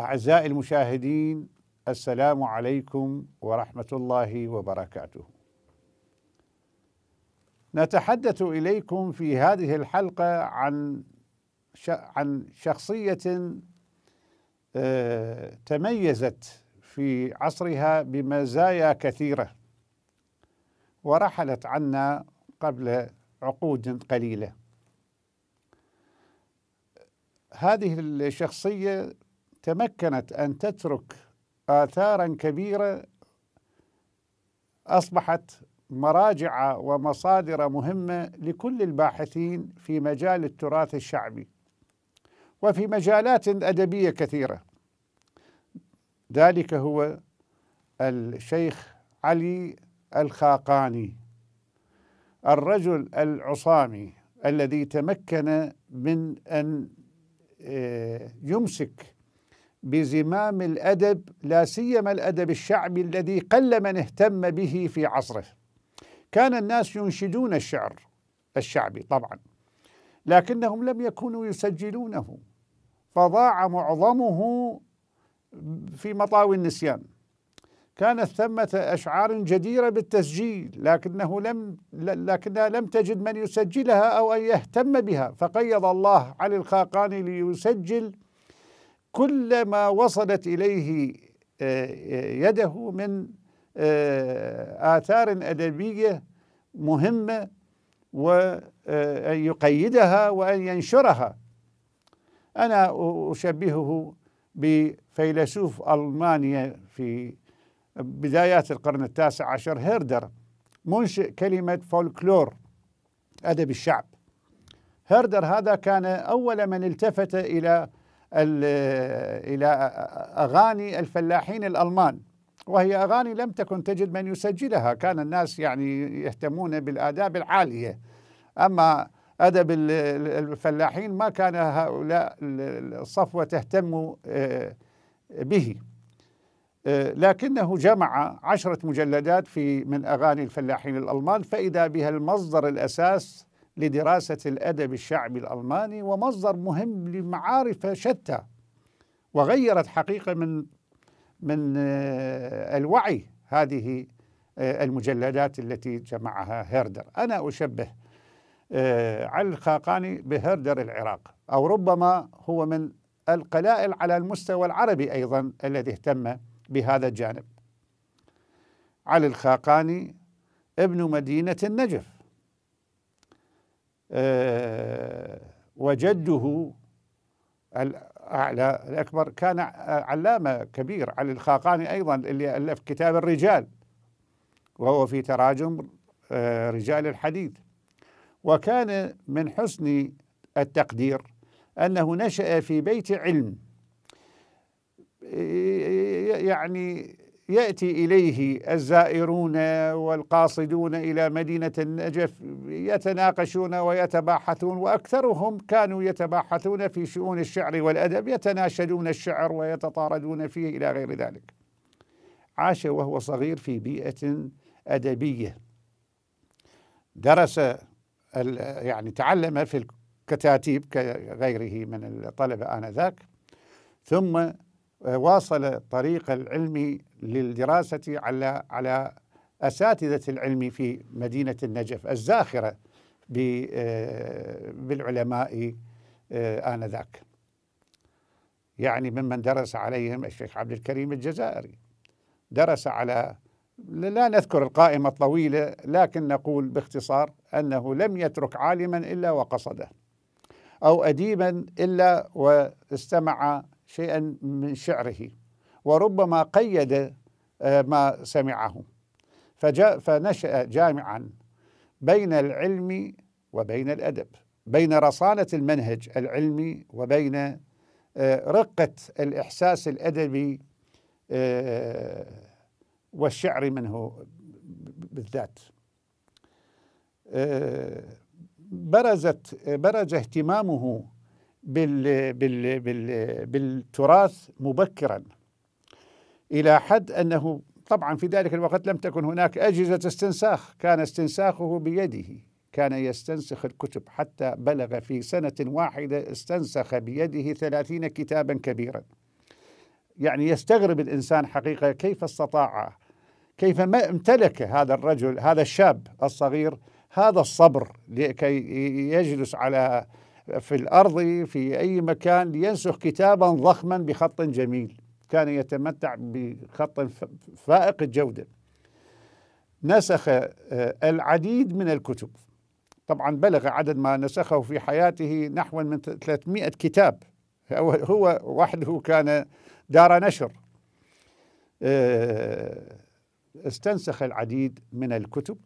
أعزائي المشاهدين السلام عليكم ورحمة الله وبركاته. نتحدث إليكم في هذه الحلقة عن عن شخصية آه، تميزت في عصرها بمزايا كثيرة ورحلت عنا قبل عقود قليلة. هذه الشخصية تمكنت ان تترك اثارا كبيره اصبحت مراجع ومصادر مهمه لكل الباحثين في مجال التراث الشعبي وفي مجالات ادبيه كثيره ذلك هو الشيخ علي الخاقاني الرجل العصامي الذي تمكن من ان آه، يمسك بزمام الادب لا سيما الادب الشعبي الذي قل من اهتم به في عصره. كان الناس ينشدون الشعر الشعبي طبعا لكنهم لم يكونوا يسجلونه فضاع معظمه في مطاوي النسيان. كانت ثمة أشعار جديرة بالتسجيل لكنه لم لكنها لم تجد من يسجلها أو أن يهتم بها فقيض الله علي الخاقاني ليسجل كل ما وصلت إليه آه، آه، يده من آه، آثار أدبية مهمة وأن يقيدها وأن ينشرها أنا أشبهه بفيلسوف ألمانيا في بدايات القرن التاسع عشر هيردر منشئ كلمة فولكلور أدب الشعب هيردر هذا كان أول من التفت إلى إلى أغاني الفلاحين الألمان وهي أغاني لم تكن تجد من يسجلها كان الناس يعني يهتمون بالآداب العالية أما أدب الفلاحين ما كان هؤلاء الصفوة تهتم آه، به آه، لكنه جمع عشرة مجلدات في من أغاني الفلاحين الألمان فإذا بها المصدر الأساس لدراسة الأدب الشعبي الألماني ومصدر مهم لمعارف شتى وغيرت حقيقة من من آه، الوعي هذه آه، المجلدات التي جمعها هيردر أنا أشبه آه، علي الخاقاني بهيردر العراق أو ربما هو من القلائل على المستوى العربي أيضا الذي اهتم بهذا الجانب علي الخاقاني ابن مدينة النجف آه، وجده الأعلى الأكبر كان علامة كبير علي الخاقاني أيضا اللي ألف كتاب الرجال وهو في تراجم آه، رجال الحديث وكان من حسن التقدير أنه نشأ في بيت علم يعني يأتي إليه الزائرون والقاصدون إلى مدينة النجف يتناقشون ويتباحثون وأكثرهم كانوا يتباحثون في شؤون الشعر والأدب يتناشدون الشعر ويتطاردون فيه إلى غير ذلك عاش وهو صغير في بيئة أدبية درس يعني تعلم في الكتاتيب كغيره من الطلبة آنذاك ثم واصل الطريق العلمي للدراسة على على أساتذة العلم في مدينة النجف الزاخرة آه، بالعلماء آه، آنذاك يعني ممن درس عليهم الشيخ عبد الكريم الجزائري درس على لا نذكر القائمة الطويلة لكن نقول باختصار أنه لم يترك عالما إلا وقصده أو أديبا إلا واستمع شيئا من شعره وربما قيد آه، ما سمعه فجاء فنشأ جامعا بين العلم وبين الأدب بين رصانة المنهج العلمي وبين آه، رقة الإحساس الأدبي آه، والشعر منه بالذات برزت برز اهتمامه بال بال بال بالتراث مبكرا الى حد انه طبعا في ذلك الوقت لم تكن هناك اجهزه استنساخ كان استنساخه بيده كان يستنسخ الكتب حتى بلغ في سنه واحده استنسخ بيده ثلاثين كتابا كبيرا يعني يستغرب الانسان حقيقه كيف استطاع كيف ما امتلك هذا الرجل هذا الشاب الصغير هذا الصبر لكي يجلس على في الأرض في أي مكان ينسخ كتابا ضخما بخط جميل كان يتمتع بخط فائق الجودة نسخ آه، العديد من الكتب طبعا بلغ عدد ما نسخه في حياته نحو من 300 كتاب هو وحده كان دار نشر آه، استنسخ العديد من الكتب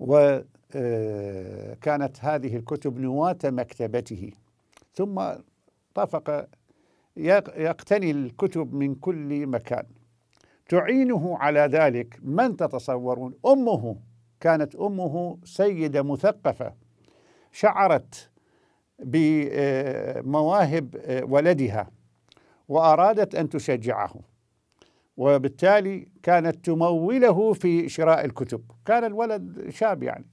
و آه، كانت هذه الكتب نواة مكتبته ثم طفق يقتني الكتب من كل مكان تعينه على ذلك من تتصورون امه كانت امه سيده مثقفه شعرت بمواهب آه، آه، ولدها وارادت ان تشجعه وبالتالي كانت تموله في شراء الكتب كان الولد شاب يعني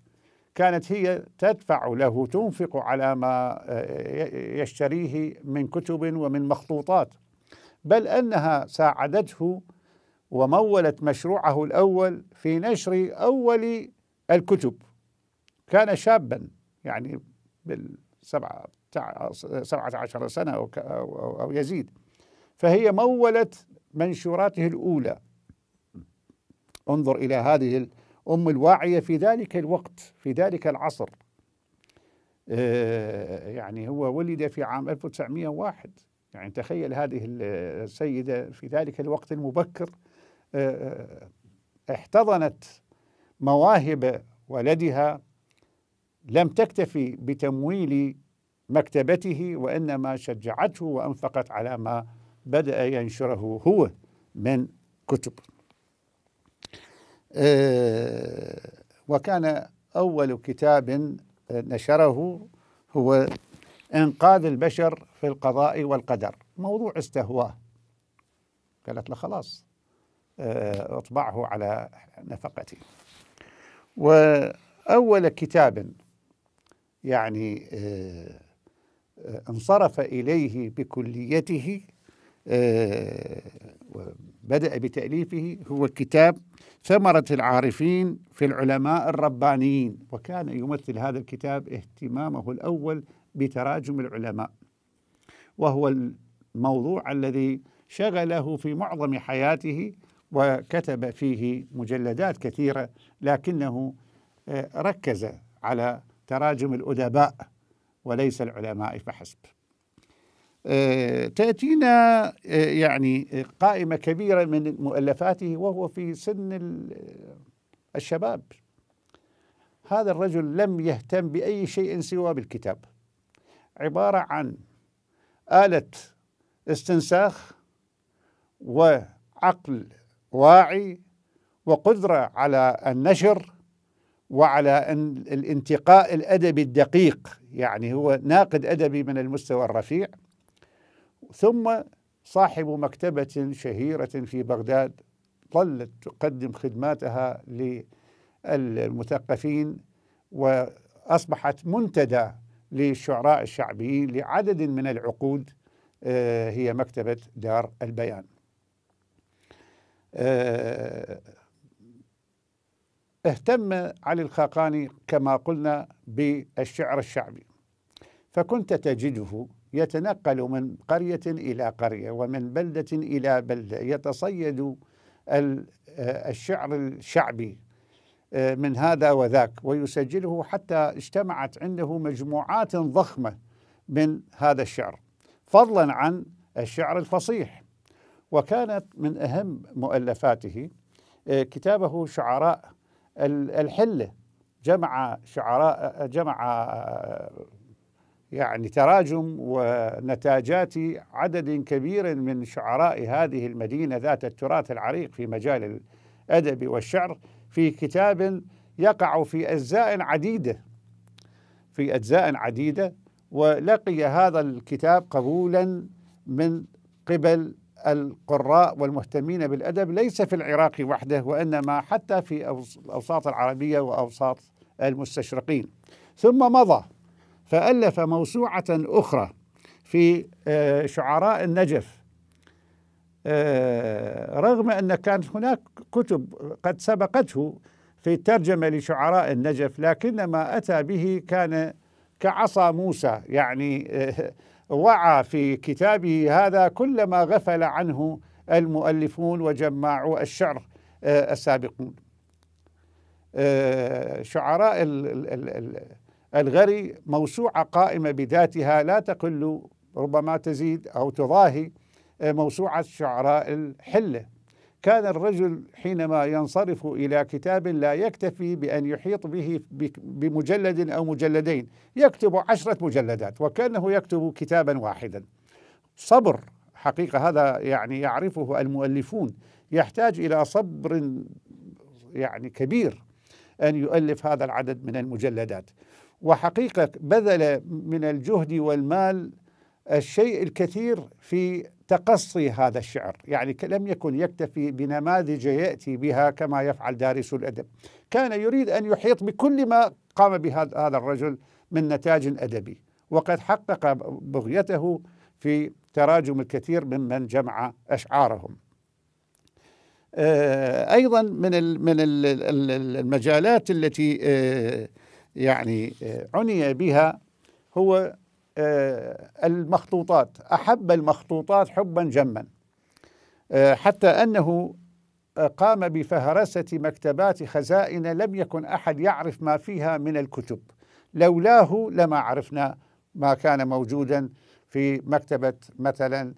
كانت هي تدفع له تنفق على ما آه، يشتريه من كتب ومن مخطوطات بل انها ساعدته ومولت مشروعه الاول في نشر اول الكتب كان شابا يعني بالسبعه سبعة عشر سنة أو, أو يزيد فهي مولت منشوراته الأولى انظر إلى هذه أم الواعية في ذلك الوقت في ذلك العصر آه، يعني هو ولد في عام 1901 يعني تخيل هذه آه، السيدة في ذلك الوقت المبكر آه، احتضنت مواهب ولدها لم تكتفي بتمويل مكتبته وإنما شجعته وأنفقت على ما بدأ ينشره هو من كتب آه، وكان أول كتاب آه، نشره هو إنقاذ البشر في القضاء والقدر موضوع استهواه قالت له خلاص آه، اطبعه على نفقتي وأول كتاب يعني انصرف إليه بكليته بدأ بتأليفه هو كتاب ثمرة العارفين في العلماء الربانيين وكان يمثل هذا الكتاب اهتمامه الأول بتراجم العلماء وهو الموضوع الذي شغله في معظم حياته وكتب فيه مجلدات كثيرة لكنه آه، ركز على تراجم الأدباء وليس العلماء فحسب آه، تأتينا آه، يعني قائمة كبيرة من مؤلفاته وهو في سن الشباب هذا الرجل لم يهتم بأي شيء سوى بالكتاب عبارة عن آلة استنساخ وعقل واعي وقدرة على النشر وعلى الانتقاء الأدبي الدقيق يعني هو ناقد أدبي من المستوى الرفيع ثم صاحب مكتبة شهيرة في بغداد ظلت تقدم خدماتها للمثقفين وأصبحت منتدى للشعراء الشعبيين لعدد من العقود آه، هي مكتبة دار البيان آه، اهتم علي الخاقاني كما قلنا بالشعر الشعبي فكنت تجده يتنقل من قرية إلى قرية ومن بلدة إلى بلدة يتصيد آه، الشعر الشعبي آه، من هذا وذاك ويسجله حتى اجتمعت عنده مجموعات ضخمة من هذا الشعر فضلا عن الشعر الفصيح وكانت من أهم مؤلفاته آه، كتابه شعراء الحلة جمع شعراء جمع يعني تراجم ونتاجات عدد كبير من شعراء هذه المدينه ذات التراث العريق في مجال الادب والشعر في كتاب يقع في اجزاء عديده في اجزاء عديده ولقي هذا الكتاب قبولا من قبل القراء والمهتمين بالادب ليس في العراق وحده وانما حتى في الاوساط العربيه واوساط المستشرقين ثم مضى فألف موسوعة أخرى في آه، شعراء النجف آه، رغم أن كانت هناك كتب قد سبقته في الترجمة لشعراء النجف لكن ما أتى به كان كعصا موسى يعني آه، وعى في كتابه هذا كل ما غفل عنه المؤلفون وجماعو الشعر السابقون شعراء ال ال ال الغري موسوعة قائمة بذاتها لا تقل ربما تزيد أو تضاهي آه، موسوعة شعراء الحلة كان الرجل حينما ينصرف إلى كتاب لا يكتفي بأن يحيط به بمجلد أو مجلدين يكتب عشرة مجلدات وكأنه يكتب كتابا واحدا صبر حقيقة هذا يعني يعرفه المؤلفون يحتاج إلى صبر يعني كبير أن يؤلف هذا العدد من المجلدات وحقيقة بذل من الجهد والمال الشيء الكثير في تقصي هذا الشعر يعني لم يكن يكتفي بنماذج يأتي بها كما يفعل دارس الأدب كان يريد أن يحيط بكل ما قام بهذا هذا الرجل من نتاج أدبي وقد حقق بغيته في تراجم الكثير ممن جمع أشعارهم آه، أيضا من من المجالات التي آه، يعني آه، عني بها هو آه، المخطوطات أحب المخطوطات حبا جما آه، حتى أنه قام بفهرسة مكتبات خزائن لم يكن أحد يعرف ما فيها من الكتب لولاه لما عرفنا ما كان موجودا في مكتبة مثلا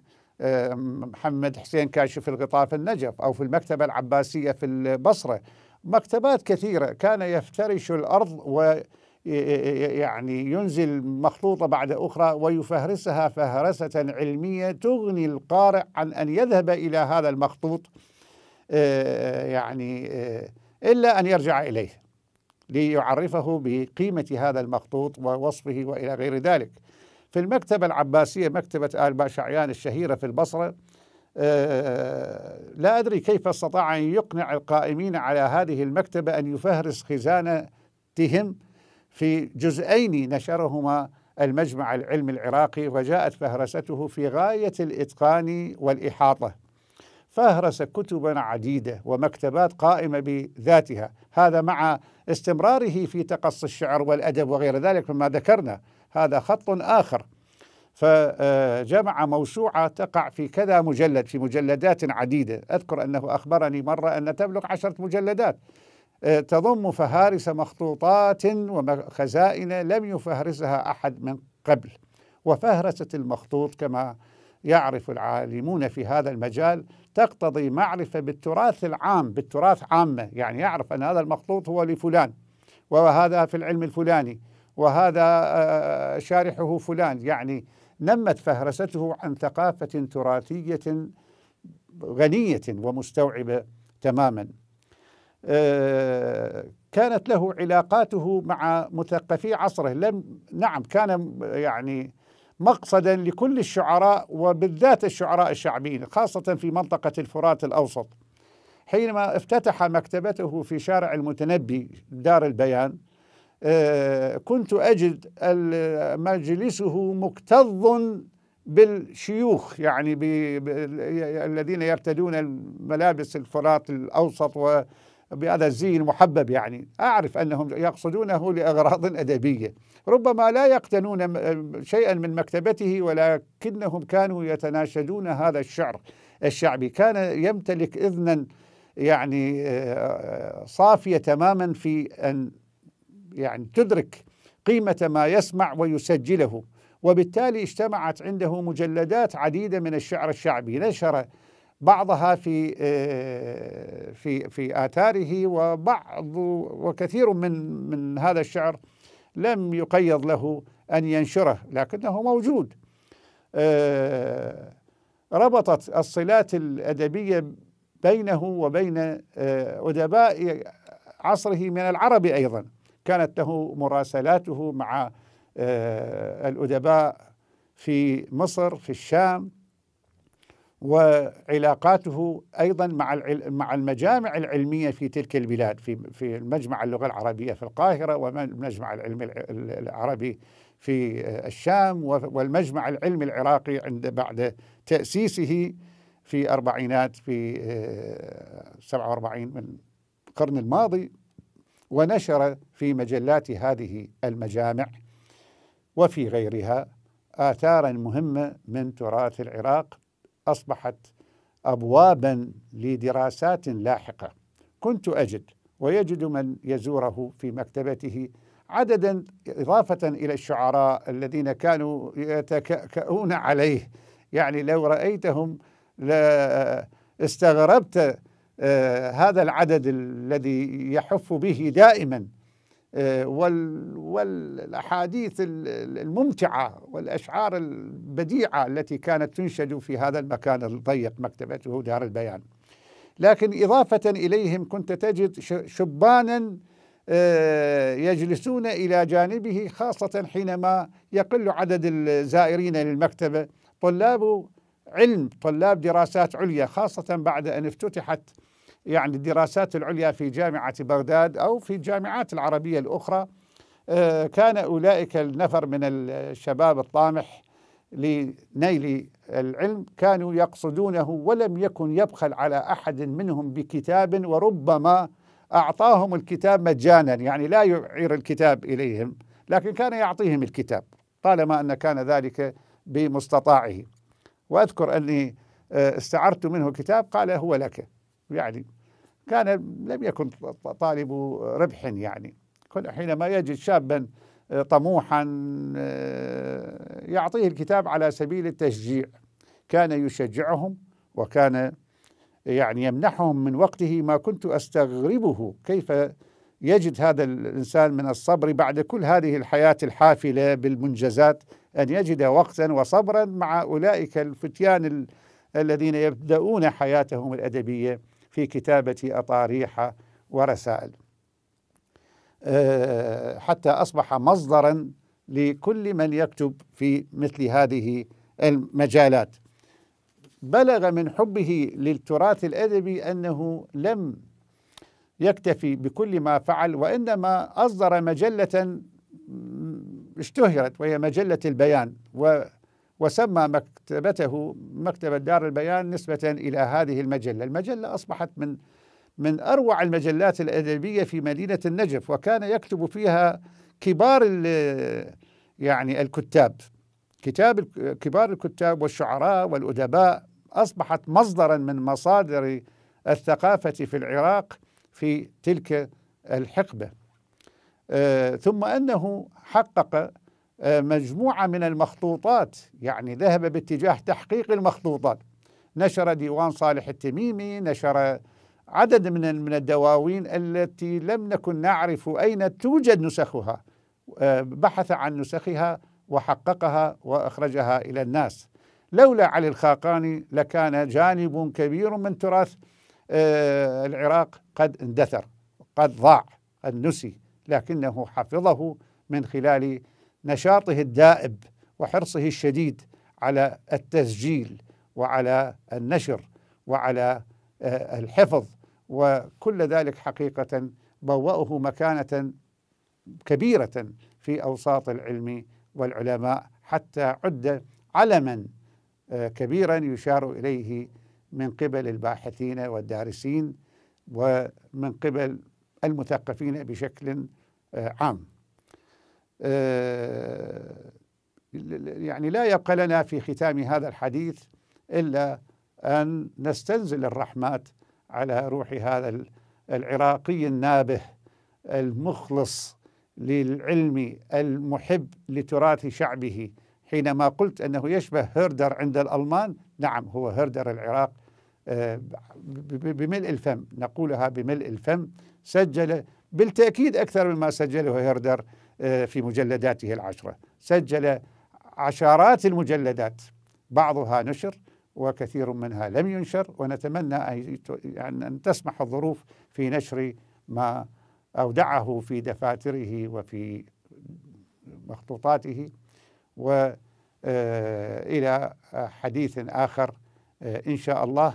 محمد حسين كاشف الغطاء في النجف أو في المكتبة العباسية في البصرة مكتبات كثيرة كان يفترش الأرض و يعني ينزل مخلوطة بعد أخرى ويفهرسها فهرسة علمية تغني القارئ عن أن يذهب إلى هذا المخطوط آه، يعني آه، إلا أن يرجع إليه ليعرفه بقيمة هذا المخطوط ووصفه وإلى غير ذلك في المكتبة العباسية مكتبة آل باشعيان الشهيرة في البصرة آه، لا أدري كيف استطاع أن يقنع القائمين على هذه المكتبة أن يفهرس خزانتهم في جزئين نشرهما المجمع العلمي العراقي وجاءت فهرسته في غاية الإتقان والإحاطة فهرس كتبا عديدة ومكتبات قائمة بذاتها هذا مع استمراره في تقصي الشعر والأدب وغير ذلك مما ذكرنا هذا خط آخر فجمع موسوعة تقع في كذا مجلد في مجلدات عديدة أذكر أنه أخبرني مرة أن تبلغ عشرة مجلدات آه، تضم فهارس مخطوطات وخزائن لم يفهرسها أحد من قبل وفهرسة المخطوط كما يعرف العالمون في هذا المجال تقتضي معرفة بالتراث العام بالتراث عامة يعني يعرف أن هذا المخطوط هو لفلان وهذا في العلم الفلاني وهذا آه، آه، شارحه فلان يعني نمت فهرسته عن ثقافة تراثية غنية ومستوعبة تماما آه، كانت له علاقاته مع مثقفي عصره لم نعم كان يعني مقصدا لكل الشعراء وبالذات الشعراء الشعبيين خاصة في منطقة الفرات الأوسط حينما افتتح مكتبته في شارع المتنبي دار البيان آه، كنت أجد مجلسه مكتظ بالشيوخ يعني الذين يرتدون الملابس الفرات الأوسط وبهذا الزي المحبب يعني أعرف أنهم يقصدونه لأغراض أدبية ربما لا يقتنون شيئا من مكتبته ولكنهم كانوا يتناشدون هذا الشعر الشعبي كان يمتلك إذنا يعني آه، صافية تماما في أن يعني تدرك قيمة ما يسمع ويسجله وبالتالي اجتمعت عنده مجلدات عديدة من الشعر الشعبي نشر بعضها في آه، في في آثاره وبعض وكثير من من هذا الشعر لم يقيض له أن ينشره لكنه موجود آه، ربطت الصلات الأدبية بينه وبين آه، أدباء عصره من العرب أيضا كانت له مراسلاته مع آه، الأدباء في مصر في الشام وعلاقاته ايضا مع مع المجامع العلميه في تلك البلاد في في مجمع اللغه العربيه في القاهره ومجمع العلمي العربي في آه، الشام والمجمع العلمي العراقي عند بعد تاسيسه في اربعينات في 47 آه، من القرن الماضي ونشر في مجلات هذه المجامع وفي غيرها آثارا مهمة من تراث العراق أصبحت أبوابا لدراسات لاحقة كنت أجد ويجد من يزوره في مكتبته عددا إضافة إلى الشعراء الذين كانوا يتكأون عليه يعني لو رأيتهم استغربت آه، هذا العدد الذي يحف به دائما آه، والاحاديث الممتعه والاشعار البديعه التي كانت تنشد في هذا المكان الضيق مكتبته دار البيان. لكن اضافه اليهم كنت تجد شبانا آه، يجلسون الى جانبه خاصه حينما يقل عدد الزائرين للمكتبه طلاب علم طلاب دراسات عليا خاصة بعد أن افتتحت يعني الدراسات العليا في جامعة بغداد أو في الجامعات العربية الأخرى آه، كان أولئك النفر من الشباب الطامح لنيل العلم كانوا يقصدونه ولم يكن يبخل على أحد منهم بكتاب وربما أعطاهم الكتاب مجانا يعني لا يعير الكتاب إليهم لكن كان يعطيهم الكتاب طالما أن كان ذلك بمستطاعه واذكر اني آه، استعرت منه كتاب قال هو لك يعني كان لم يكن طالب ربح يعني حينما يجد شابا آه، طموحا آه، يعطيه الكتاب على سبيل التشجيع كان يشجعهم وكان يعني يمنحهم من وقته ما كنت استغربه كيف يجد هذا الانسان من الصبر بعد كل هذه الحياه الحافله بالمنجزات أن يجد وقتا وصبرا مع أولئك الفتيان الذين يبدأون حياتهم الأدبية في كتابة أطاريح ورسائل آه، حتى أصبح مصدرا لكل من يكتب في مثل هذه المجالات بلغ من حبه للتراث الادبي انه لم يكتفي بكل ما فعل وانما اصدر مجله اشتهرت وهي مجلة البيان و وسمى مكتبته مكتبة دار البيان نسبة إلى هذه المجلة المجلة أصبحت من من أروع المجلات الأدبية في مدينة النجف وكان يكتب فيها كبار يعني الكتاب كتاب كبار الكتاب والشعراء والأدباء أصبحت مصدرا من مصادر الثقافة في العراق في تلك الحقبة آه، ثم أنه حقق آه، مجموعة من المخطوطات يعني ذهب باتجاه تحقيق المخطوطات نشر ديوان صالح التميمي نشر عدد من من الدواوين التي لم نكن نعرف أين توجد نسخها آه، بحث عن نسخها وحققها وأخرجها إلى الناس لولا علي الخاقاني لكان جانب كبير من تراث العراق قد اندثر قد ضاع قد نسي لكنه حفظه من خلال نشاطه الدائب وحرصه الشديد على التسجيل وعلى النشر وعلى آه، الحفظ وكل ذلك حقيقة بوأه مكانة كبيرة في أوساط العلم والعلماء حتى عد علما آه، كبيرا يشار إليه من قبل الباحثين والدارسين ومن قبل المثقفين بشكل آه، عام آه، يعني لا يبقى لنا في ختام هذا الحديث إلا أن نستنزل الرحمات على روح هذا العراقي النابه المخلص للعلم المحب لتراث شعبه حينما قلت انه يشبه هردر عند الالمان نعم هو هردر العراق آه، بملء الفم نقولها بملء الفم سجل بالتأكيد أكثر مما سجله هيردر آه، في مجلداته العشرة سجل عشرات المجلدات بعضها نشر وكثير منها لم ينشر ونتمنى أن تسمح الظروف في نشر ما أودعه في دفاتره وفي مخطوطاته وإلى آه، حديث آخر إن شاء الله